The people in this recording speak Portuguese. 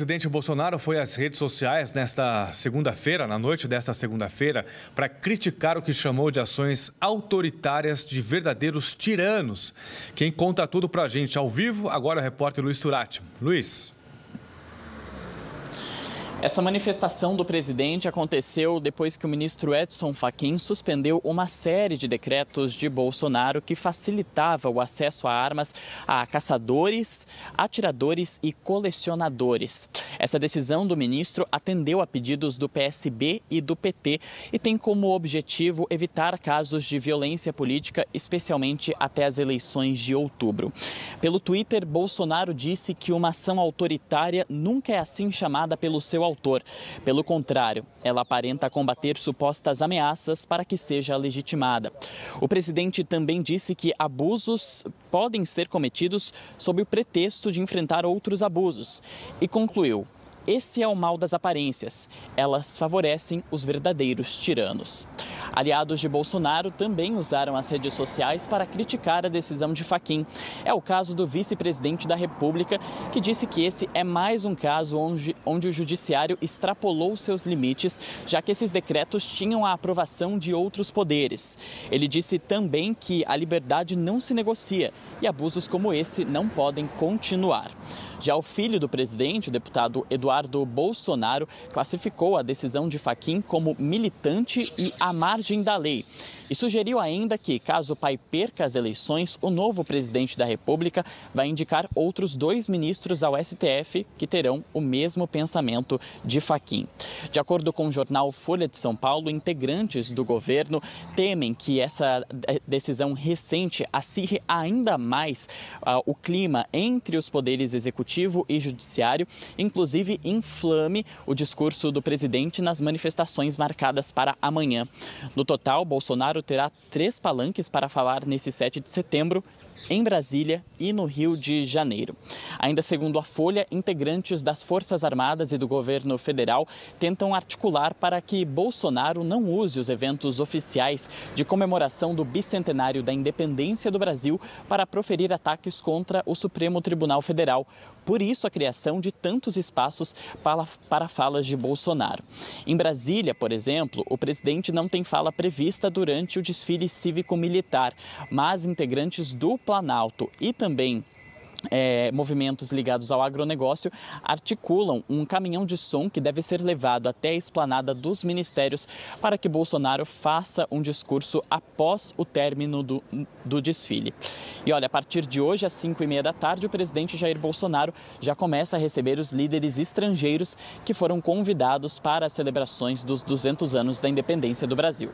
presidente Bolsonaro foi às redes sociais nesta segunda-feira, na noite desta segunda-feira, para criticar o que chamou de ações autoritárias de verdadeiros tiranos. Quem conta tudo para a gente ao vivo agora é o repórter Luiz Turati. Luiz. Essa manifestação do presidente aconteceu depois que o ministro Edson Fachin suspendeu uma série de decretos de Bolsonaro que facilitava o acesso a armas a caçadores, atiradores e colecionadores. Essa decisão do ministro atendeu a pedidos do PSB e do PT e tem como objetivo evitar casos de violência política, especialmente até as eleições de outubro. Pelo Twitter, Bolsonaro disse que uma ação autoritária nunca é assim chamada pelo seu autor. Pelo contrário, ela aparenta combater supostas ameaças para que seja legitimada. O presidente também disse que abusos podem ser cometidos sob o pretexto de enfrentar outros abusos e concluiu: esse é o mal das aparências. Elas favorecem os verdadeiros tiranos. Aliados de Bolsonaro também usaram as redes sociais para criticar a decisão de Faquim. É o caso do vice-presidente da República, que disse que esse é mais um caso onde, onde o judiciário extrapolou seus limites, já que esses decretos tinham a aprovação de outros poderes. Ele disse também que a liberdade não se negocia e abusos como esse não podem continuar. Já o filho do presidente, o deputado Eduardo Eduardo Bolsonaro classificou a decisão de Faquim como militante e à margem da lei e sugeriu ainda que, caso o pai perca as eleições, o novo presidente da República vai indicar outros dois ministros ao STF que terão o mesmo pensamento de Faquim. De acordo com o jornal Folha de São Paulo, integrantes do governo temem que essa decisão recente acirre ainda mais uh, o clima entre os poderes executivo e judiciário, inclusive inflame o discurso do presidente nas manifestações marcadas para amanhã. No total, Bolsonaro Bolsonaro terá três palanques para falar nesse 7 de setembro, em Brasília e no Rio de Janeiro. Ainda segundo a Folha, integrantes das Forças Armadas e do governo federal tentam articular para que Bolsonaro não use os eventos oficiais de comemoração do bicentenário da independência do Brasil para proferir ataques contra o Supremo Tribunal Federal. Por isso, a criação de tantos espaços para, para falas de Bolsonaro. Em Brasília, por exemplo, o presidente não tem fala prevista durante durante o desfile cívico-militar, mas integrantes do Planalto e também é, movimentos ligados ao agronegócio articulam um caminhão de som que deve ser levado até a esplanada dos ministérios para que Bolsonaro faça um discurso após o término do, do desfile. E olha, a partir de hoje, às 5 e meia da tarde, o presidente Jair Bolsonaro já começa a receber os líderes estrangeiros que foram convidados para as celebrações dos 200 anos da independência do Brasil.